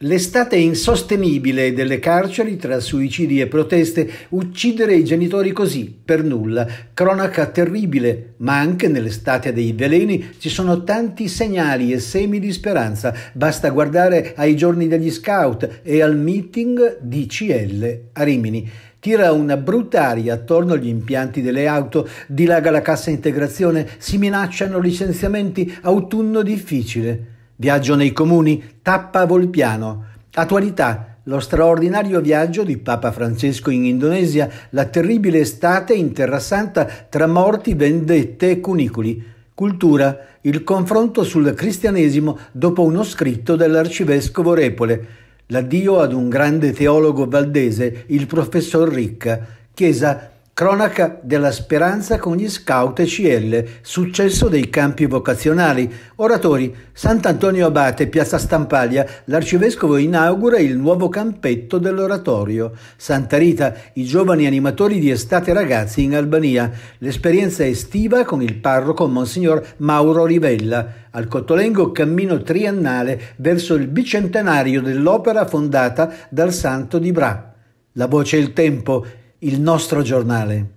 L'estate insostenibile delle carceri tra suicidi e proteste, uccidere i genitori così, per nulla, cronaca terribile, ma anche nell'estate dei veleni ci sono tanti segnali e semi di speranza, basta guardare ai giorni degli scout e al meeting di CL a Rimini tira una brutta aria attorno agli impianti delle auto, dilaga la cassa integrazione, si minacciano licenziamenti, autunno difficile. Viaggio nei comuni, tappa Volpiano. Attualità, lo straordinario viaggio di Papa Francesco in Indonesia, la terribile estate in Terra Santa tra morti, vendette e cunicoli. Cultura, il confronto sul cristianesimo dopo uno scritto dell'arcivescovo Repole. L'addio ad un grande teologo valdese, il professor Ricca. Chiesa Cronaca della speranza con gli scout CL, successo dei campi vocazionali. Oratori, Sant'Antonio Abate, Piazza Stampaglia, l'arcivescovo inaugura il nuovo campetto dell'oratorio. Santa Rita, i giovani animatori di Estate Ragazzi in Albania. L'esperienza estiva con il parroco Monsignor Mauro Rivella. Al Cottolengo cammino triennale verso il bicentenario dell'opera fondata dal Santo di Bra. La voce e il tempo il nostro giornale.